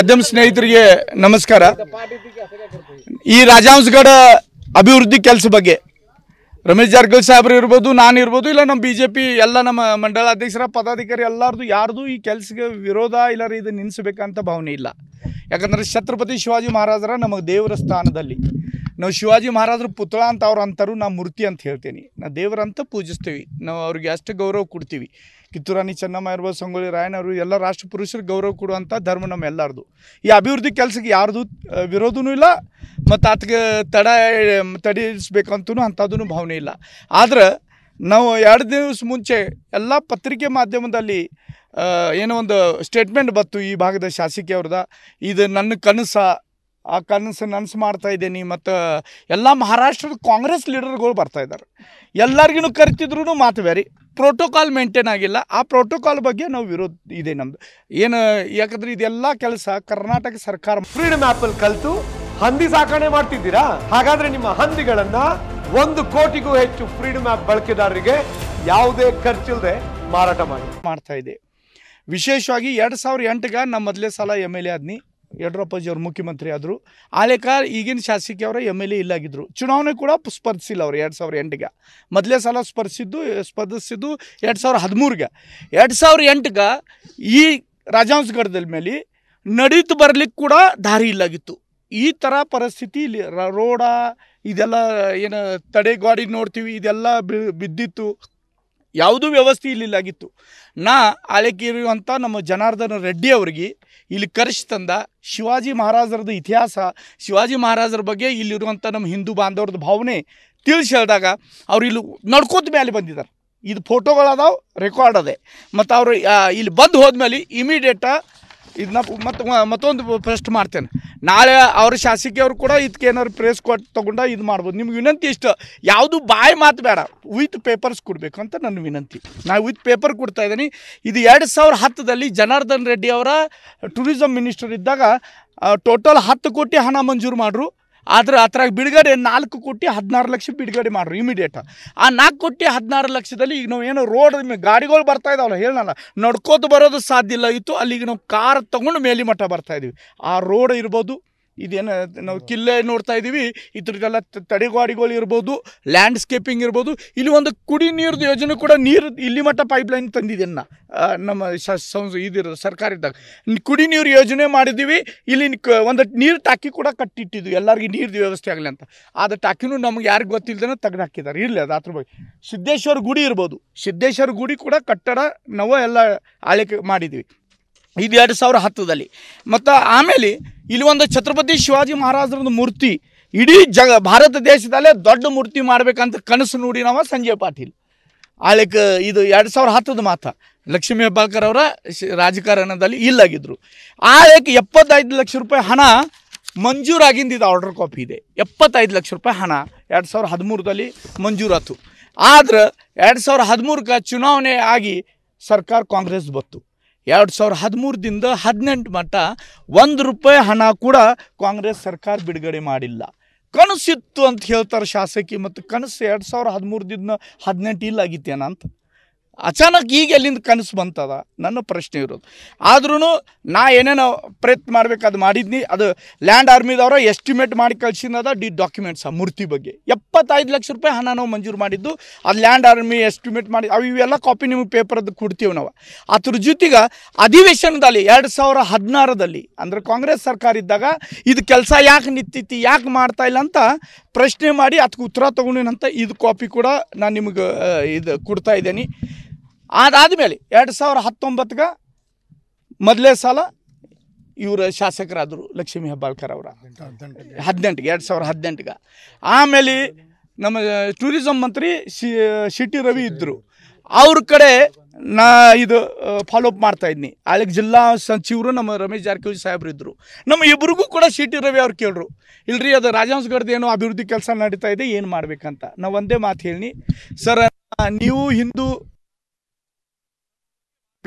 ಮಾಧ್ಯಮ ಸ್ನೇಹಿತರಿಗೆ ನಮಸ್ಕಾರ ಈ ರಾಜಾಂಸ್ಗಡ ಅಭಿವೃದ್ಧಿ ಕೆಲಸ ಬಗ್ಗೆ ರಮೇಶ್ ಜಾರಕಿಹೊಳಿ ಸಾಹೇಬರು ಇರ್ಬೋದು ನಾನು ಇರ್ಬೋದು ಇಲ್ಲ ನಮ್ಮ ಬಿ ಜೆ ಪಿ ಎಲ್ಲ ನಮ್ಮ ಅಧ್ಯಕ್ಷರ ಪದಾಧಿಕಾರಿ ಎಲ್ಲರದು ಯಾರ್ದು ಈ ಕೆಲಸಕ್ಕೆ ವಿರೋಧ ಇಲ್ಲಾರು ಇದು ನಿಲ್ಲಿಸ್ಬೇಕಂತ ಭಾವನೆ ಇಲ್ಲ ಯಾಕಂದರೆ ಛತ್ರಪತಿ ಶಿವಾಜಿ ಮಹಾರಾಜರ ನಮಗೆ ದೇವರ ಸ್ಥಾನದಲ್ಲಿ ನಾವು ಶಿವಾಜಿ ಮಹಾರಾಜರ ಪುತ್ರ ಅಂತ ಅವ್ರು ಅಂತಾರು ನಾ ಮೂರ್ತಿ ಅಂತ ಹೇಳ್ತೀನಿ ನಾವು ದೇವರಂತ ಪೂಜಿಸ್ತೀವಿ ನಾವು ಅವ್ರಿಗೆ ಅಷ್ಟು ಗೌರವ ಕೊಡ್ತೀವಿ ಕಿತ್ತೂರಾಣಿ ಚೆನ್ನಮ್ಮ ಇರ್ಬೋದು ಸಂಗೊಳ್ಳಿ ರಾಯನವರು ಎಲ್ಲ ರಾಷ್ಟ್ರ ಪುರುಷರಿಗೆ ಗೌರವ ಕೊಡುವಂಥ ಧರ್ಮ ನಮ್ಮ ಎಲ್ಲರದು ಈ ಅಭಿವೃದ್ಧಿ ಕೆಲಸಕ್ಕೆ ಯಾರ್ದು ವಿರೋಧನೂ ಇಲ್ಲ ಮತ್ತು ಆತಗೆ ತಡ ತಡಿಸ್ಬೇಕಂತೂ ಅಂಥದ್ದೂ ಭಾವನೆ ಇಲ್ಲ ಆದ್ರೆ ನಾವು ಎರಡು ದಿವಸ ಮುಂಚೆ ಎಲ್ಲ ಪತ್ರಿಕೆ ಮಾಧ್ಯಮದಲ್ಲಿ ಏನೋ ಒಂದು ಸ್ಟೇಟ್ಮೆಂಟ್ ಬಂತು ಈ ಭಾಗದ ಶಾಸಕಿಯವ್ರದ ಇದು ನನ್ನ ಕನಸ ಆ ಕನಸು ನನಸು ಮಾಡ್ತಾ ಇದ್ದೀನಿ ಮತ್ತು ಎಲ್ಲ ಮಹಾರಾಷ್ಟ್ರದ ಕಾಂಗ್ರೆಸ್ ಲೀಡರ್ಗಳು ಬರ್ತಾ ಇದ್ದಾರೆ ಎಲ್ಲರಿಗೂ ಕರಿತಿದ್ರು ಮಾತು ಬೇರೆ ಪ್ರೋಟೋಕಾಲ್ ಮೇಂಟೈನ್ ಆಗಿಲ್ಲ ಆ ಪ್ರೋಟೋಕಾಲ್ ಬಗ್ಗೆ ನಾವು ವಿರೋಧ ಇದೆ ನಮ್ಮದು ಏನು ಯಾಕಂದ್ರೆ ಇದೆಲ್ಲ ಕೆಲಸ ಕರ್ನಾಟಕ ಸರ್ಕಾರ ಫ್ರೀಡಮ್ ಆ್ಯಪಲ್ಲಿ ಕಲಿತು ಹಂದಿ ಸಾಕಣೆ ಮಾಡ್ತಿದ್ದೀರಾ ಹಾಗಾದರೆ ನಿಮ್ಮ ಹಂದಿಗಳನ್ನು ಒಂದು ಕೋಟಿಗೂ ಹೆಚ್ಚು ಫ್ರೀಡಮ್ ಆಪ್ ಬಳಕೆದಾರರಿಗೆ ಯಾವುದೇ ಖರ್ಚಿಲ್ಲದೆ ಮಾರಾಟ ಮಾಡಿ ಮಾಡ್ತಾ ಇದೆ ವಿಶೇಷವಾಗಿ ಎರಡು ಸಾವಿರ ಎಂಟಗ ನಮ್ಮ ಮೊದಲೇ ಸಲ ಎಮ್ ಎಲ್ ಎ ಆದ್ನಿ ಯಡಿಯೂರಪ್ಪಜಿಯವರು ಮುಖ್ಯಮಂತ್ರಿ ಆದರು ಆಲೇಕ ಈಗಿನ ಶಾಸಕಿಯವರ ಎಮ್ ಎಲ್ ಎ ಇಲ್ಲಾಗಿದ್ದರು ಚುನಾವಣೆ ಕೂಡ ಸ್ಪರ್ಧಿಸಿಲ್ಲ ಅವರು ಎರಡು ಸಾವಿರ ಎಂಟಿಗೆ ಮೊದಲೇ ಸಲ ಸ್ಪರ್ಧಿಸಿದ್ದು ಸ್ಪರ್ಧಿಸಿದ್ದು ಎರಡು ಸಾವಿರ ಹದಿಮೂರಿಗೆ ಎರಡು ಸಾವಿರ ಎಂಟಿಗೆ ಈ ರಾಜಹಂಸಗಢದ ಮೇಲೆ ನಡೀತು ಬರಲಿಕ್ಕೆ ಕೂಡ ದಾರಿ ಇಲ್ಲಾಗಿತ್ತು ಈ ಥರ ಪರಿಸ್ಥಿತಿ ಇಲ್ಲಿ ರೋಡ ಇದೆಲ್ಲ ಏನು ಗಾಡಿ ನೋಡ್ತೀವಿ ಇದೆಲ್ಲ ಬಿದ್ದಿತ್ತು ಯಾವುದೂ ವ್ಯವಸ್ಥೆ ಇಲ್ಲಿಲ್ಲಾಗಿತ್ತು ನಾ ಆಳಕಿರುವಂಥ ನಮ್ಮ ಜನಾರ್ದನ ರೆಡ್ಡಿ ಅವ್ರಿಗೆ ಇಲ್ಲಿ ಕರೆಸಿ ತಂದ ಶಿವಾಜಿ ಮಹಾರಾಜರದ ಇತಿಹಾಸ ಶಿವಾಜಿ ಮಹಾರಾಜರ ಬಗ್ಗೆ ಇಲ್ಲಿರುವಂಥ ನಮ್ಮ ಹಿಂದೂ ಬಾಂಧವ್ರದ ಭಾವನೆ ತಿಳಿಸಿ ಹೇಳಿದಾಗ ಅವ್ರು ಇಲ್ಲಿ ನಡ್ಕೋತ ಮೇಲೆ ಬಂದಿದ್ದಾರೆ ಇದು ಫೋಟೋಗಳದಾವೆ ರೆಕಾರ್ಡ್ ಅದೇ ಮತ್ತು ಅವರು ಇಲ್ಲಿ ಬಂದು ಹೋದ್ಮೇಲೆ ಇಮಿಡಿಯೇಟ ಇದನ್ನ ಮತ್ತು ಮತ್ತೊಂದು ಪ್ರೆಸ್ಟ್ ಮಾಡ್ತೇನೆ ನಾಳೆ ಅವ್ರ ಶಾಸಕಿಯವರು ಕೂಡ ಇದಕ್ಕೆ ಏನಾದ್ರು ಪ್ರೇಸ್ ಕೊಟ್ಟು ತೊಗೊಂಡು ಇದು ಮಾಡ್ಬೋದು ನಿಮ್ಗೆ ವಿನಂತಿ ಇಷ್ಟು ಯಾವುದು ಬಾಯಿ ಮಾತು ಬೇಡ ವಿತ್ ಪೇಪರ್ಸ್ ಕೊಡಬೇಕು ಅಂತ ನನ್ನ ವಿನಂತಿ ನಾನು ವಿತ್ ಪೇಪರ್ ಕೊಡ್ತಾ ಇದ್ದೀನಿ ಇದು ಎರಡು ಸಾವಿರ ಹತ್ತದಲ್ಲಿ ಜನಾರ್ದನ್ ರೆಡ್ಡಿ ಅವರ ಟೂರಿಸಮ್ ಮಿನಿಸ್ಟರ್ ಇದ್ದಾಗ ಟೋಟಲ್ ಹತ್ತು ಕೋಟಿ ಹಣ ಮಂಜೂರು ಮಾಡ್ರು ಆದ್ರೆ ಅದ್ರಾಗ ಬಿಡುಗಡೆ ನಾಲ್ಕು ಕೋಟಿ ಹದಿನಾರು ಲಕ್ಷ ಬಿಡುಗಡೆ ಮಾಡ್ರು ಇಮಿಡಿಯೇಟ್ ಆ ನಾಲ್ಕು ಕೋಟಿ ಹದಿನಾರು ಲಕ್ಷದಲ್ಲಿ ಈಗ ನಾವು ಏನೋ ರೋಡ್ ಗಾಡಿಗಳು ಬರ್ತಾ ಇದಾವಲ್ಲ ಹೇಳೋಣ ನಡ್ಕೋದು ಬರೋದು ಸಾಧ್ಯ ಇಲ್ಲ ಇತ್ತು ಅಲ್ಲಿಗೆ ನಾವು ಕಾರ್ ತಗೊಂಡು ಮೇಲಿಮಠ ಬರ್ತಾ ಇದೀವಿ ಆ ರೋಡ್ ಇರ್ಬೋದು ಇದೇನು ನಾವು ಕಿಲ್ಲೆ ನೋಡ್ತಾ ಇದ್ದೀವಿ ಇದ್ರದ್ದೆಲ್ಲ ತಡೆಗೋಡಿಗಳು ಇರ್ಬೋದು ಲ್ಯಾಂಡ್ಸ್ಕೇಪಿಂಗ್ ಇರ್ಬೋದು ಇಲ್ಲಿ ಒಂದು ಕುಡಿ ನೀರ್ದು ಯೋಜನೆ ಕೂಡ ನೀರು ಇಲ್ಲಿ ಮಟ್ಟ ಪೈಪ್ ಲೈನ್ ನಾ ನಮ್ಮ ಸಂಸ್ ಸರ್ಕಾರ ಇದ್ದಾಗ ಕುಡಿ ನೀರು ಯೋಜನೆ ಮಾಡಿದ್ದೀವಿ ಇಲ್ಲಿ ಒಂದು ನೀರು ಟಾಕಿ ಕೂಡ ಕಟ್ಟಿಟ್ಟಿದ್ವಿ ಎಲ್ಲರಿಗೆ ನೀರ್ದು ವ್ಯವಸ್ಥೆ ಆಗಲಿ ಅಂತ ಆದ ಟಾಕಿನೂ ನಮ್ಗೆ ಯಾರಿಗೆ ಗೊತ್ತಿಲ್ಲದೇ ತೆಗೆದು ಹಾಕಿದ್ದಾರೆ ಇರಲಿ ಅದು ಅದ್ರ ಬಗ್ಗೆ ಸಿದ್ದೇಶ್ವರ ಗುಡಿ ಇರ್ಬೋದು ಸಿದ್ದೇಶ್ವರ ಗುಡಿ ಕೂಡ ಕಟ್ಟಡ ನಾವು ಎಲ್ಲ ಆಳಿಕೆ ಮಾಡಿದ್ವಿ ಇದು ಎರಡು ಸಾವಿರ ಹತ್ತದಲ್ಲಿ ಮತ್ತು ಆಮೇಲೆ ಇಲ್ಲಿ ಒಂದು ಛತ್ರಪತಿ ಶಿವಾಜಿ ಮಹಾರಾಜರದ್ದು ಮೂರ್ತಿ ಇಡೀ ಜಗ ಭಾರತ ದೇಶದಲ್ಲೇ ದೊಡ್ಡ ಮೂರ್ತಿ ಮಾಡ್ಬೇಕಂತ ಕನಸು ನೋಡಿ ನಾವು ಸಂಜಯ್ ಪಾಟೀಲ್ ಆಳಿಕ ಇದು ಎರಡು ಸಾವಿರ ಹತ್ತದ ಮಾತು ಲಕ್ಷ್ಮೀ ಹೆಬ್ಬಾಳ್ಕರ್ ಅವರ ರಾಜಕಾರಣದಲ್ಲಿ ಇಲ್ಲಾಗಿದ್ದರು ಆಳಿಕೆ ಎಪ್ಪತ್ತೈದು ಲಕ್ಷ ರೂಪಾಯಿ ಹಣ ಮಂಜೂರಾಗಿಂದ ಇದು ಆರ್ಡರ್ ಕಾಪಿ ಇದೆ ಎಪ್ಪತ್ತೈದು ಲಕ್ಷ ರೂಪಾಯಿ ಹಣ ಎರಡು ಸಾವಿರ ಹದಿಮೂರದಲ್ಲಿ ಮಂಜೂರಾತು ಆದ್ರೆ ಎರಡು ಸಾವಿರ ಹದಿಮೂರಕ್ಕೆ ಚುನಾವಣೆ ಆಗಿ ಸರ್ಕಾರ ಕಾಂಗ್ರೆಸ್ ಬತ್ತು ಎರಡು ಸಾವಿರ ಹದಿಮೂರದಿಂದ ಹದಿನೆಂಟು ಮಟ್ಟ ಒಂದು ರೂಪಾಯಿ ಹಣ ಕೂಡ ಕಾಂಗ್ರೆಸ್ ಸರ್ಕಾರ ಬಿಡುಗಡೆ ಮಾಡಿಲ್ಲ ಕನಸಿತ್ತು ಅಂತ ಹೇಳ್ತಾರೆ ಶಾಸಕಿ ಮತ್ತು ಕನಸು ಎರಡು ಸಾವಿರದ ಹದಿಮೂರದಿಂದ ಹದಿನೆಂಟು ಇಲ್ಲಾಗಿತ್ತೇನಂತ ಅಚಾನಕ್ ಈಗ ಎಲ್ಲಿಂದ ಕನಸು ಬಂತದ ನನ್ನ ಪ್ರಶ್ನೆ ಇರೋದು ಆದ್ರೂ ನಾ ಏನೇನೋ ಪ್ರಯತ್ನ ಮಾಡ್ಬೇಕು ಅದು ಮಾಡಿದ್ನಿ ಅದು ಲ್ಯಾಂಡ್ ಆರ್ಮಿದವರ ಎಸ್ಟಿಮೇಟ್ ಮಾಡಿ ಕಳ್ಸಿದ ಡಿ ಡಾಕ್ಯುಮೆಂಟ್ಸ್ ಆ ಮೂರ್ತಿ ಬಗ್ಗೆ ಎಪ್ಪತ್ತೈದು ಲಕ್ಷ ರೂಪಾಯಿ ಹಣ ನಾವು ಮಂಜೂರು ಮಾಡಿದ್ದು ಅದು ಲ್ಯಾಂಡ್ ಆರ್ಮಿ ಎಸ್ಟಿಮೇಟ್ ಮಾಡಿ ಅವು ಇವೆಲ್ಲ ಕಾಪಿ ನಿಮಗೆ ಪೇಪರ್ದು ಕೊಡ್ತೀವಿ ನಾವು ಅದ್ರ ಜೊತೆಗೆ ಅಧಿವೇಶನದಲ್ಲಿ ಎರಡು ಸಾವಿರ ಹದಿನಾರದಲ್ಲಿ ಅಂದರೆ ಕಾಂಗ್ರೆಸ್ ಸರ್ಕಾರ ಇದ್ದಾಗ ಇದು ಕೆಲಸ ಯಾಕೆ ನಿಂತಿತ್ತು ಯಾಕೆ ಮಾಡ್ತಾ ಇಲ್ಲ ಅಂತ ಪ್ರಶ್ನೆ ಮಾಡಿ ಅದಕ್ಕೆ ಉತ್ತರ ತೊಗೊಂಡಿನಂತ ಇದು ಕಾಪಿ ಕೂಡ ನಾನು ನಿಮಗೆ ಇದು ಕೊಡ್ತಾ ಇದ್ದೀನಿ ಅದಾದಮೇಲೆ ಎರಡು ಸಾವಿರ ಹತ್ತೊಂಬತ್ತಗ ಮೊದಲೇ ಸಾಲ ಇವರು ಶಾಸಕರಾದರು ಲಕ್ಷ್ಮೀ ಹೆಬ್ಬಾಳ್ಕರ್ ಅವರ ಹದಿನೆಂಟಿಗೆ ಎರಡು ಸಾವಿರ ಹದಿನೆಂಟಿಗೆ ಆಮೇಲೆ ನಮ್ಮ ಟೂರಿಸಂ ಮಂತ್ರಿ ಸಿ ಟಿ ರವಿ ಇದ್ದರು ಅವ್ರ ಕಡೆ ನಾ ಇದು ಫಾಲೋಅಪ್ ಮಾಡ್ತಾ ಇದ್ನಿ ಅಲ್ಲಿಗೆ ಜಿಲ್ಲಾ ಸಚಿವರು ನಮ್ಮ ರಮೇಶ್ ಜಾರಕಿಹೊಳಿ ಸಾಹೇಬ್ರು ಇದ್ದರು ನಮ್ಮ ಇಬ್ಬರಿಗೂ ಕೂಡ ಸಿ ಟಿ ರವಿ ಅವ್ರು ಕೇಳರು ಇಲ್ರಿ ಅದು ರಾಜಹಂಸ್ಗಡ್ದು ಏನು ಅಭಿವೃದ್ಧಿ ಕೆಲಸ ನಡೀತಾ ಇದೆ ಏನು ಮಾಡಬೇಕಂತ ನಾವು ಒಂದೇ ಮಾತು ಹೇಳಿ ಸರ್ ನೀವು ಹಿಂದೂ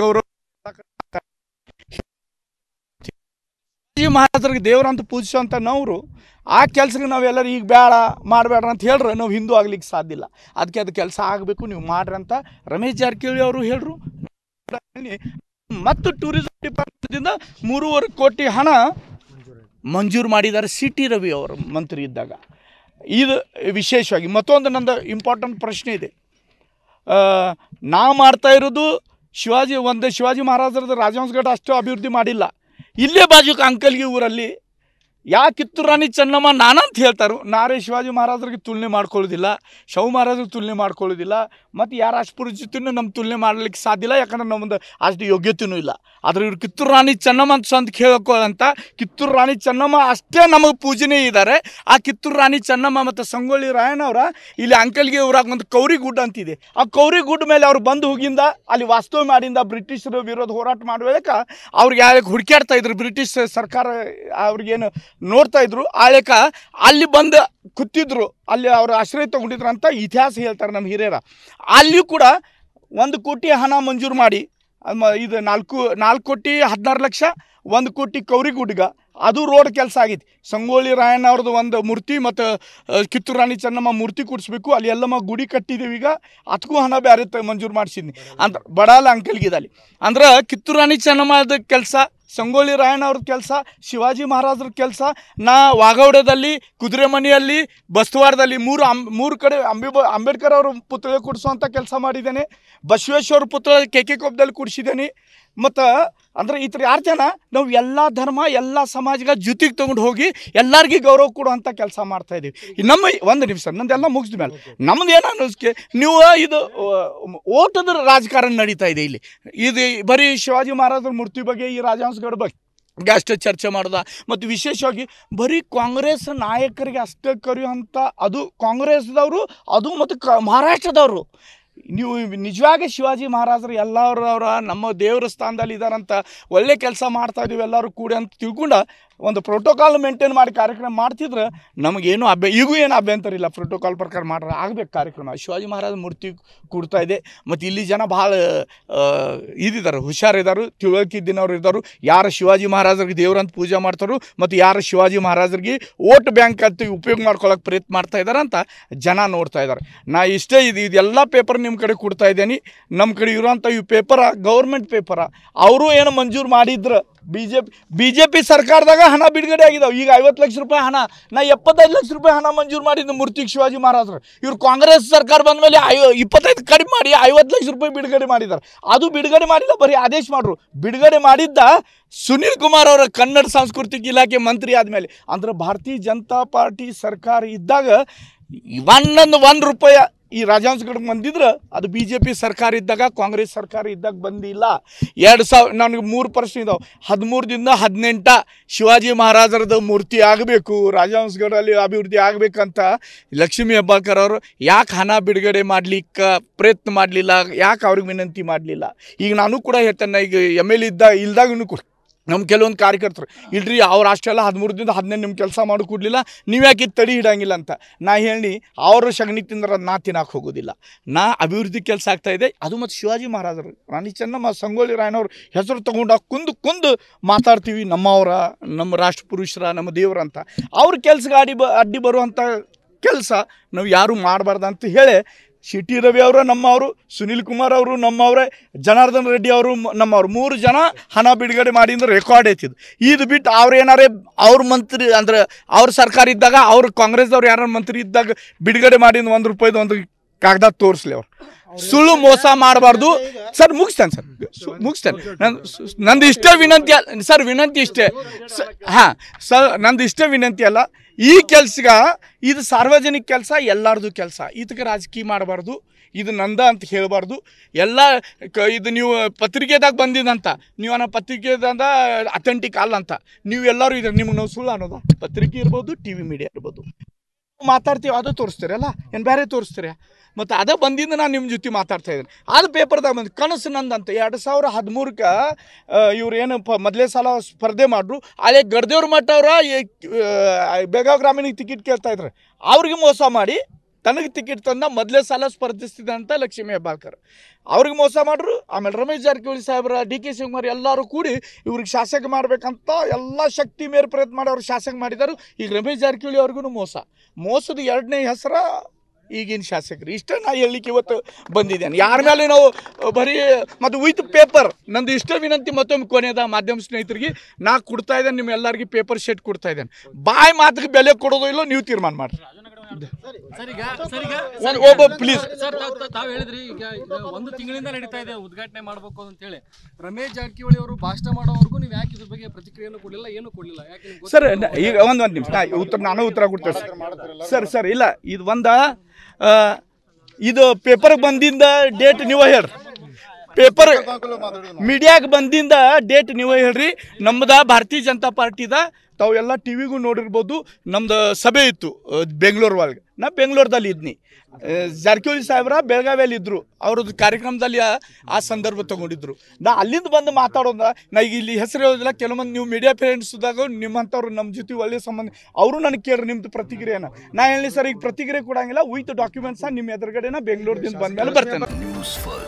ಗೌರವ ಮಹಾರಾಜರಿಗೆ ದೇವರಂತ ಪೂಜಿಸುವಂಥ ನವರು ಆ ಕೆಲಸಕ್ಕೆ ನಾವೆಲ್ಲರೂ ಈಗ ಬೇಡ ಮಾಡಬೇಡ ಅಂತ ಹೇಳ್ರೆ ನಾವು ಹಿಂದೂ ಆಗ್ಲಿಕ್ಕೆ ಸಾಧ್ಯ ಇಲ್ಲ ಅದಕ್ಕೆ ಅದು ಕೆಲಸ ಆಗಬೇಕು ನೀವು ಮಾಡ್ರಿ ಅಂತ ರಮೇಶ್ ಜಾರಕಿಹೊಳಿ ಅವರು ಹೇಳ್ರು ಮತ್ತು ಟೂರಿಸಂ ಡಿಪಾರ್ಟ್ಮೆಂಟ್ದಿಂದ ಮೂರುವರೆ ಕೋಟಿ ಹಣ ಮಂಜೂರು ಮಾಡಿದ್ದಾರೆ ಸಿ ಟಿ ರವಿ ಅವರು ಮಂತ್ರಿ ಇದ್ದಾಗ ಇದು ವಿಶೇಷವಾಗಿ ಮತ್ತೊಂದು ನಂದು ಇಂಪಾರ್ಟೆಂಟ್ ಪ್ರಶ್ನೆ ಇದೆ ನಾ ಮಾಡ್ತಾ ಇರೋದು ಶಿವಾಜಿ ಒಂದು ಶಿವಾಜಿ ಮಹಾರಾಜರದ ರಾಜವಂಶಗಟ್ಟ ಅಷ್ಟು ಅಭಿವೃದ್ಧಿ ಮಾಡಿಲ್ಲ ಇಲ್ಲೇ ಬಾಜುಕ ಅಂಕಲ್ಗಿ ಊರಲ್ಲಿ ಯಾ ಕಿತ್ತೂರು ರಾಣಿ ಚೆನ್ನಮ್ಮ ನಾನಂತ ಹೇಳ್ತಾರೆ ನಾರೇ ಶಿವಾಜಿ ಮಹಾರಾಜರಿಗೆ ತುಲನೆ ಮಾಡ್ಕೊಳ್ಳೋದಿಲ್ಲ ಶೌ ಮಹಾರಾಜರಿಗೆ ತುಲನೆ ಮಾಡ್ಕೊಳ್ಳೋದಿಲ್ಲ ಮತ್ತು ಯಾರು ಅಷ್ಟು ಜೊತೆನೂ ನಮ್ಮ ತುಲನೆ ಮಾಡಲಿಕ್ಕೆ ಸಾಧ್ಯ ಇಲ್ಲ ಯಾಕಂದ್ರೆ ನಮ್ಮದು ಅಷ್ಟು ಯೋಗ್ಯತೆಯೂ ಇಲ್ಲ ಆದರೆ ಇವ್ರು ಕಿತ್ತೂರು ರಾಣಿ ಚೆನ್ನಮ್ಮ ಅಂತ ಸ್ವಂತ ಕೇಳೋಕ್ಕಂತ ಕಿತ್ತೂರು ರಾಣಿ ಚೆನ್ನಮ್ಮ ಅಷ್ಟೇ ನಮಗೆ ಪೂಜನೆ ಇದ್ದಾರೆ ಆ ಕಿತ್ತೂರು ರಾಣಿ ಚೆನ್ನಮ್ಮ ಮತ್ತು ಸಂಗೊಳ್ಳಿ ರಾಯಣ್ಣವರ ಇಲ್ಲಿ ಅಂಕಲ್ಗೆ ಊರಾಗ ಒಂದು ಕೌರಿ ಗುಡ್ಡ ಅಂತಿದೆ ಆ ಕೌರಿ ಗುಡ್ಡ ಮೇಲೆ ಅವ್ರು ಬಂದು ಹೋಗಿಂದ ಅಲ್ಲಿ ವಾಸ್ತವ ಮಾಡಿಂದ ಬ್ರಿಟಿಷರ ವಿರೋಧ ಹೋರಾಟ ಮಾಡುವಾಗ ಅವ್ರಿಗೆ ಯಾರಿಗೆ ಹುಡುಕಾಡ್ತಾ ಇದ್ರು ಬ್ರಿಟಿಷ್ ಸರ್ಕಾರ ಅವ್ರಿಗೇನು ನೋಡ್ತಾ ಇದ್ರು ಆಳೇಕ ಅಲ್ಲಿ ಬಂದು ಕುತ್ತಿದ್ರು ಅಲ್ಲಿ ಅವರು ಆಶ್ರಯ ತಗೊಂಡಿದ್ರು ಅಂತ ಇತಿಹಾಸ ಹೇಳ್ತಾರೆ ನಮ್ಮ ಹಿರಿಯರ ಅಲ್ಲಿಯೂ ಕೂಡ ಒಂದು ಕೋಟಿ ಹಣ ಮಂಜೂರು ಮಾಡಿ ಇದು ನಾಲ್ಕು ನಾಲ್ಕು ಕೋಟಿ ಹದಿನಾರು ಲಕ್ಷ ಒಂದು ಕೋಟಿ ಕೌರಿ ಗುಡ್ಗ ಅದು ರೋಡ್ ಕೆಲಸ ಆಗಿತ್ತು ಸಂಗೋಳಿ ರಾಯಣ್ಣ ಅವ್ರದ್ದು ಒಂದು ಮೂರ್ತಿ ಮತ್ತು ಕಿತ್ತೂರು ರಾಣಿ ಚೆನ್ನಮ್ಮ ಮೂರ್ತಿ ಕೂಡಿಸ್ಬೇಕು ಅಲ್ಲಿ ಎಲ್ಲಮ್ಮ ಗುಡಿ ಕಟ್ಟಿದ್ದೀವಿ ಈಗ ಅದಕ್ಕೂ ಹಣ ಬೇರೆ ಮಂಜೂರು ಮಾಡಿಸಿದ್ನಿ ಅಂತ ಬಡಾಲ ಅಂಕಲ್ಗಿದಲ್ಲಿ ಅಂದ್ರೆ ಕಿತ್ತೂರು ರಾಣಿ ಚೆನ್ನಮ್ಮದ ಕೆಲಸ ಸಂಗೋಳಿ ರಾಯಣ್ಣ ಅವ್ರದ್ದು ಕೆಲಸ ಶಿವಾಜಿ ಮಹಾರಾಜರ ಕೆಲಸ ನಾ ವಾಗೌಡದಲ್ಲಿ ಕುದುರೆಮನೆಯಲ್ಲಿ ಬಸ್ತುವಾರದಲ್ಲಿ ಮೂರು ಅಂ ಮೂರು ಕಡೆ ಅಂಬಿ ಅಂಬೇಡ್ಕರ್ ಅವ್ರ ಪುತ್ರ ಕೂಡಿಸುವಂಥ ಕೆಲಸ ಮಾಡಿದ್ದೇನೆ ಬಸವೇಶ್ವರ ಪುತ್ರ ಕೆ ಕೆ ಕೊಪ್ಪದಲ್ಲಿ ಕೂಡಿಸಿದ್ದೇನೆ ಮತ್ತು ಅಂದ್ರೆ ಈ ಥರ ಯಾರು ಜನ ನಾವು ಎಲ್ಲ ಧರ್ಮ ಎಲ್ಲ ಸಮಾಜಗ ಜೊತೆಗೆ ತೊಗೊಂಡು ಹೋಗಿ ಎಲ್ಲರಿಗೆ ಗೌರವ ಕೊಡುವಂಥ ಕೆಲಸ ಮಾಡ್ತಾ ಇದ್ದೀವಿ ನಮ್ಮ ಒಂದು ನಿಮಿಷ ನಂದೆಲ್ಲ ಮುಗಿದ ಮೇಲೆ ನಮ್ದು ಏನೋ ಅನ್ನಿಸ್ಕೆ ನೀವು ಇದು ಓಟದ ರಾಜಕಾರಣ ನಡೀತಾ ಇದೆ ಇಲ್ಲಿ ಇದು ಬರೀ ಶಿವಾಜಿ ಮಹಾರಾಜರ ಮೂರ್ತಿ ಬಗ್ಗೆ ಈ ರಾಜಹಂಸಗಡ ಬಗ್ಗೆ ಅಷ್ಟೇ ಚರ್ಚೆ ಮಾಡ್ದ ಮತ್ತು ವಿಶೇಷವಾಗಿ ಬರೀ ಕಾಂಗ್ರೆಸ್ ನಾಯಕರಿಗೆ ಅಷ್ಟೇ ಕರೆಯುವಂಥ ಅದು ಕಾಂಗ್ರೆಸ್ದವರು ಅದು ಮತ್ತು ಕ ಮಹಾರಾಷ್ಟ್ರದವರು ನೀವು ನಿಜವಾಗಿ ಶಿವಾಜಿ ಮಹಾರಾಜರು ಎಲ್ಲರವರ ನಮ್ಮ ದೇವರ ಸ್ಥಾನದಲ್ಲಿ ಇದ್ದಾರಂತ ಒಳ್ಳೆ ಕೆಲಸ ಮಾಡ್ತಾ ಇದ್ದೀವಿ ಎಲ್ಲರೂ ಕೂಡಿ ಅಂತ ತಿಳ್ಕೊಂಡು ಒಂದು ಪ್ರೋಟೋಕಾಲ್ ಮೇಂಟೈನ್ ಮಾಡಿ ಕಾರ್ಯಕ್ರಮ ಮಾಡ್ತಿದ್ರೆ ನಮಗೇನು ಅಭ್ಯ ಈಗೂ ಏನು ಅಭ್ಯಂತರ ಇಲ್ಲ ಪ್ರೋಟೋಕಾಲ್ ಪ್ರಕಾರ ಮಾಡ್ರೆ ಆಗಬೇಕು ಕಾರ್ಯಕ್ರಮ ಶಿವಾಜಿ ಮಹಾರಾಜ ಮೂರ್ತಿ ಕೂಡ್ತಾ ಇದೆ ಮತ್ತು ಇಲ್ಲಿ ಜನ ಭಾಳ ಇದಿದ್ದಾರೆ ಹುಷಾರಿದ್ದಾರೆ ತಿಳುವಳಿಕಿದ್ದಿನವ್ರು ಇದ್ದಾರೆ ಯಾರು ಶಿವಾಜಿ ಮಹಾರಾಜರಿಗೆ ದೇವ್ರಂತ ಪೂಜೆ ಮಾಡ್ತಾರೋ ಮತ್ತು ಯಾರು ಶಿವಾಜಿ ಮಹಾರಾಜರಿಗೆ ಓಟ್ ಬ್ಯಾಂಕ್ ಅಂತ ಉಪಯೋಗ ಮಾಡ್ಕೊಳ್ಳೋಕೆ ಪ್ರಯತ್ನ ಮಾಡ್ತಾ ಇದ್ದಾರೆ ಅಂತ ಜನ ನೋಡ್ತಾ ಇದ್ದಾರೆ ನಾ ಇಷ್ಟೇ ಇದು ಇದೆಲ್ಲ ಪೇಪರ್ ನಿಮ್ಮ ಕಡೆ ಕೊಡ್ತಾ ಇದ್ದೀನಿ ನಮ್ಮ ಕಡೆ ಇರುವಂಥ ಈ ಪೇಪರ ಗೌರ್ಮೆಂಟ್ ಪೇಪರ ಅವರು ಏನು ಮಂಜೂರು ಮಾಡಿದ್ರೆ B J P B J P ಸರ್ಕಾರದಾಗ ಹಣ ಬಿಡುಗಡೆ ಆಗಿದಾವೆ ಈಗ ಐವತ್ತು ಲಕ್ಷ ರೂಪಾಯಿ ಹಣ ನಾ ಎಪ್ಪತ್ತೈದು ಲಕ್ಷ ರೂಪಾಯಿ ಹಣ ಮಂಜೂರು ಮಾಡಿದ್ದು ಮೂರ್ತಿ ಶಿವಾಜಿ ಮಹಾರಾಜರು ಇವ್ರು ಕಾಂಗ್ರೆಸ್ ಸರ್ಕಾರ ಬಂದ ಮೇಲೆ ಐ ಇಪ್ಪತ್ತೈದು ಕಡಿಮೆ ಮಾಡಿ ಐವತ್ತು ಲಕ್ಷ ರೂಪಾಯಿ ಬಿಡುಗಡೆ ಮಾಡಿದ್ದಾರೆ ಅದು ಬಿಡುಗಡೆ ಮಾಡಿಲ್ಲ ಬರೀ ಆದೇಶ ಮಾಡ್ರು ಬಿಡುಗಡೆ ಮಾಡಿದ್ದ ಸುನೀಲ್ ಕುಮಾರ್ ಅವರ ಕನ್ನಡ ಸಾಂಸ್ಕೃತಿಕ ಇಲಾಖೆ ಮಂತ್ರಿ ಆದಮೇಲೆ ಅಂದ್ರೆ ಭಾರತೀಯ ಜನತಾ ಪಾರ್ಟಿ ಸರ್ಕಾರ ಇದ್ದಾಗ ಒನ್ನೊಂದು ಒಂದು ರೂಪಾಯಿ ಈ ರಾಜಾಂಸ್ಗಢಕ್ಕೆ ಬಂದಿದ್ರೆ ಅದು ಬಿ ಜೆ ಪಿ ಸರ್ಕಾರ ಇದ್ದಾಗ ಕಾಂಗ್ರೆಸ್ ಸರ್ಕಾರ ಇದ್ದಾಗ ಬಂದಿಲ್ಲ ಎರಡು ಸಾವಿರ ನನಗೆ ಮೂರು ಪರ್ಸೆಂಟ್ ಇದಾವೆ ಹದಿಮೂರದಿಂದ ಹದಿನೆಂಟ ಶಿವಾಜಿ ಮಹಾರಾಜರದ ಮೂರ್ತಿ ಆಗಬೇಕು ರಾಜಹಂಸ್ಗಢಲ್ಲಿ ಅಭಿವೃದ್ಧಿ ಆಗಬೇಕಂತ ಲಕ್ಷ್ಮೀ ಹೆಬ್ಬಾಳ್ಕರ್ ಅವರು ಯಾಕೆ ಹಣ ಬಿಡುಗಡೆ ಮಾಡಲಿಕ್ಕೆ ಪ್ರಯತ್ನ ಮಾಡಲಿಲ್ಲ ಯಾಕೆ ಅವ್ರಿಗೆ ವಿನಂತಿ ಮಾಡಲಿಲ್ಲ ಈಗ ನಾನು ಕೂಡ ಹೇಳ್ತೇನೆ ಈಗ ಎಮ್ ಎಲ್ ಇದ್ದ ಇಲ್ದಾಗೂ ಕೂಡ ನಮ್ಮ ಕೆಲವೊಂದು ಕಾರ್ಯಕರ್ತರು ಇಲ್ರಿ ಅವ್ರು ಅಷ್ಟೆಲ್ಲ ದಿನ ಹದಿನೈದು ನಿಮ್ಮ ಕೆಲಸ ಮಾಡಿ ಕೊಡಲಿಲ್ಲ ನೀವು ಯಾಕೆ ತಡಿ ಹಿಡಂಗಿಲ್ಲ ಅಂತ ನಾ ಹೇಳಿ ಅವರು ಸಗಣಿ ತಿಂದ್ರೆ ನಾ ತಿನ್ನಕ್ಕೆ ಹೋಗೋದಿಲ್ಲ ನಾ ಅಭಿವೃದ್ಧಿ ಕೆಲಸ ಆಗ್ತಾ ಇದೆ ಅದು ಮತ್ತು ಶಿವಾಜಿ ಮಹಾರಾಜರು ರಾಣಿ ಚೆನ್ನಮ್ಮ ಸಂಗೊಳ್ಳಿ ರಾಯನವ್ರ ಹೆಸರು ತೊಗೊಂಡು ಕುಂದು ಕುಂದು ಮಾತಾಡ್ತೀವಿ ನಮ್ಮವರ ನಮ್ಮ ರಾಷ್ಟ್ರಪುರುಷರ ನಮ್ಮ ಅಂತ ಅವ್ರ ಕೆಲಸಕ್ಕೆ ಅಡಿ ಬ ಅಡ್ಡಿ ಬರುವಂಥ ಕೆಲಸ ನಾವು ಯಾರೂ ಅಂತ ಹೇಳಿ ಸಿಟಿ ರವಿ ಅವರು ನಮ್ಮವರು ಸುನೀಲ್ ಕುಮಾರ್ ಅವರು ನಮ್ಮವರೇ ಜನಾರ್ದನ್ ರೆಡ್ಡಿ ಅವರು ನಮ್ಮವರು ಮೂರು ಜನ ಹಣ ಬಿಡುಗಡೆ ಮಾಡಿದ ರೆಕಾರ್ಡ್ ಐತಿದ್ದು ಇದು ಬಿಟ್ಟು ಅವ್ರು ಏನಾರೇ ಅವ್ರ ಮಂತ್ರಿ ಅಂದ್ರೆ ಅವ್ರ ಸರ್ಕಾರ ಇದ್ದಾಗ ಅವ್ರ ಕಾಂಗ್ರೆಸ್ದವ್ರು ಯಾರು ಮಂತ್ರಿ ಇದ್ದಾಗ ಬಿಡುಗಡೆ ಮಾಡಿದ ಒಂದು ರೂಪಾಯಿದು ಒಂದು ಕಾಗದ ತೋರಿಸ್ಲಿ ಅವ್ರು ಸುಳ್ಳು ಮೋಸ ಮಾಡಬಾರ್ದು ಸರ್ ಮುಗಿಸ್ತೇನೆ ಸರ್ ಮುಗಿಸ್ತೇನೆ ನನ್ನ ನಂದು ಇಷ್ಟೇ ವಿನಂತಿ ಸರ್ ವಿನಂತಿ ಇಷ್ಟೇ ಹಾಂ ಸರ್ ನಂದು ಇಷ್ಟೇ ವಿನಂತಿ ಅಲ್ಲ ಈ ಕೆಲ್ಸಗ ಇದು ಸಾರ್ವಜನಿಕ ಕೆಲಸ ಎಲ್ಲರದು ಕೆಲಸ ಇದಕ್ಕೆ ರಾಜಕೀಯ ಮಾಡಬಾರ್ದು ಇದು ನಂದ ಅಂತ ಹೇಳಬಾರ್ದು ಎಲ್ಲ ಕ ಇದು ನೀವು ಪತ್ರಿಕೆದಾಗ ಬಂದಿದ್ದಂತ ನೀವು ಅನ್ನೋ ಪತ್ರಿಕೆದಂದ ಅಥೆಂಟಿಕ್ ಅಲ್ಲ ಅಂತ ನೀವು ಎಲ್ಲರೂ ಇದ್ರೆ ನಿಮ್ಗೆ ಸುಳ್ಳು ಅನ್ನೋದು ಪತ್ರಿಕೆ ಇರ್ಬೋದು ಟಿ ವಿ ಮೀಡಿಯಾ ಇರ್ಬೋದು ಮಾತಾಡ್ತೀವಿ ಅದು ತೋರಿಸ್ತೀರಲ್ಲ ಏನು ಬೇರೆ ತೋರಿಸ್ತೀರಿ ಮತ್ತು ಅದೇ ಬಂದಿಂದ ನಾನು ನಿಮ್ಮ ಜೊತೆ ಮಾತಾಡ್ತಾ ಇದ್ದೀನಿ ಅದು ಪೇಪರ್ದಾಗ ಬಂದು ಕನಸು ನಂದಂತ ಎರಡು ಸಾವಿರ ಹದಿಮೂರಕ್ಕೆ ಇವ್ರು ಏನು ಪ ಮೊದಲೇ ಸಲ ಸ್ಪರ್ಧೆ ಮಾಡ್ರು ಅದೇ ಗಡ್ದೇವ್ರ ಮಠ ಅವರ ಬೇಗಾವ್ ಗ್ರಾಮೀಣಿಗೆ ಟಿಕೆಟ್ ಕೇಳ್ತಾಯಿದ್ರು ಅವ್ರಿಗೆ ಮೋಸ ಮಾಡಿ ತನಗೆ ಟಿಕೆಟ್ ತಂದ ಮೊದಲೇ ಸಾಲ ಅಂತ ಲಕ್ಷ್ಮೀ ಹೆಬ್ಬಾಳ್ಕರ್ ಅವ್ರಿಗೆ ಮೋಸ ಮಾಡ್ರು ಆಮೇಲೆ ರಮೇಶ್ ಜಾರಕಿಹೊಳಿ ಸಾಹೇಬ್ರ ಡಿ ಕೆ ಶಿವಕುಮಾರ್ ಎಲ್ಲರೂ ಕೂಡಿ ಇವ್ರಿಗೆ ಶಾಸಕ ಮಾಡಬೇಕಂತ ಎಲ್ಲ ಶಕ್ತಿ ಮೇರೆ ಪ್ರಯತ್ನ ಮಾಡಿ ಅವ್ರು ಶಾಸಕ ಮಾಡಿದರು ಈಗ ರಮೇಶ್ ಜಾರಕಿಹೊಳಿ ಅವ್ರಿಗೂ ಮೋಸ ಮೋಸದ ಎರಡನೇ ಹೆಸರ ಈಗಿನ ಶಾಸಕರು ಇಷ್ಟೇ ನಾ ಹೇಳಲಿಕ್ಕೆ ಇವತ್ತು ಬಂದಿದ್ದೇನೆ ಯಾರ ಮೇಲೆ ನಾವು ಬರೀ ಮತ್ತು ವಿತ್ ಪೇಪರ್ ನಂದು ಇಷ್ಟ ವಿನಂತಿ ಮತ್ತೊಮ್ಮೆ ಕೊನೆಯದ ಮಾಧ್ಯಮ ಸ್ನೇಹಿತರಿಗೆ ನಾ ಕೊಡ್ತಾ ಇದ್ದೇನೆ ನಿಮ್ಮೆಲ್ಲರಿಗೆ ಪೇಪರ್ ಶೆಟ್ ಕೊಡ್ತಾ ಇದ್ದೇನೆ ಬಾಯಿ ಮಾತಿಗೆ ಬೆಲೆ ಕೊಡೋದು ಇಲ್ಲೋ ನೀವು ತೀರ್ಮಾನ ಮಾಡಿರಿ ಒಬ್ಬ ಪ್ಲೀಸ್ ಸರ್ ತಾವ್ ಹೇಳಿದ್ರಿ ಈಗ ಒಂದು ತಿಂಗಳಿಂದ ನಡೀತಾ ಇದೆ ಉದ್ಘಾಟನೆ ಮಾಡಬೇಕು ಅಂತ ಹೇಳಿ ರಮೇಶ್ ಜಾರಕಿಹೊಳಿ ಅವರು ಭಾಷಣ ಮಾಡೋವರೆಗೂ ನೀವು ಯಾಕೆ ಇದ್ರ ಬಗ್ಗೆ ಪ್ರತಿಕ್ರಿಯೆಯನ್ನು ಕೊಡಲಿಲ್ಲ ಏನು ಕೊಡಲಿಲ್ಲ ಯಾಕೆ ಸರ್ ಈಗ ಒಂದ್ ನಿಮಿಷ ಉತ್ತರ ನಾನು ಉತ್ತರ ಕೊಡ್ತೇನೆ ಸರ್ ಸರ್ ಸರ್ ಇಲ್ಲ ಇದು ಒಂದ ಇದು ಪೇಪರ್ ಬಂದಿಂದ ಡೇಟ್ ನೀವು ಹೇಳ್ರಿ ಪೇಪರ್ ಮೀಡಿಯಾಗೆ ಬಂದಿಂದ ಡೇಟ್ ನೀವು ಹೇಳ್ರಿ ನಮ್ಮದ ಭಾರತೀಯ ಜನತಾ ಪಾರ್ಟಿದ ತಾವೆಲ್ಲ ಟಿ ವಿಗೂ ನೋಡಿರ್ಬೋದು ನಮ್ದು ಸಭೆ ಇತ್ತು ಬೆಂಗಳೂರು ಒಳಗೆ ನಾ ಬೆಂಗಳೂರದಲ್ಲಿ ಇದ್ನಿ ಜಾರಕಿಹೊಳಿ ಸಾಹೇಬ್ರ ಬೆಳಗಾವಿಯಲ್ಲಿ ಇದ್ದರು ಅವ್ರದ್ದು ಕಾರ್ಯಕ್ರಮದಲ್ಲಿ ಆ ಸಂದರ್ಭ ತೊಗೊಂಡಿದ್ರು ನಾ ಅಲ್ಲಿಂದ ಬಂದು ಮಾತಾಡೋದ ನಾ ಈಗ ಇಲ್ಲಿ ಹೆಸರು ಹೇಳೋದಿಲ್ಲ ಕೆಲವೊಂದು ನೀವು ಮೀಡಿಯಾ ಪೇರೆಂಟ್ಸ್ದಾಗ ನಿಮ್ಮಂಥವ್ರು ನಮ್ಮ ಜೊತೆ ಒಳ್ಳೆಯ ಸಂಬಂಧ ಅವರು ನನಗೆ ಕೇಳಿರಿ ನಿಮ್ಮದು ಪ್ರತಿಕ್ರಿಯೆನ ನಾ ಹೇಳಿ ಸರ್ ಈಗ ಪ್ರತಿಕ್ರಿಯೆ ಕೊಡೋಂಗಿಲ್ಲ ವಿತ್ ಡಾಕ್ಯುಮೆಂಟ್ಸ್ ನಿಮ್ಮ ಎದುರುಗಡೆನ ಬೆಂಗಳೂರಿಂದ ಬಂದ ಮೇಲೆ ಬರ್ತೇನೆ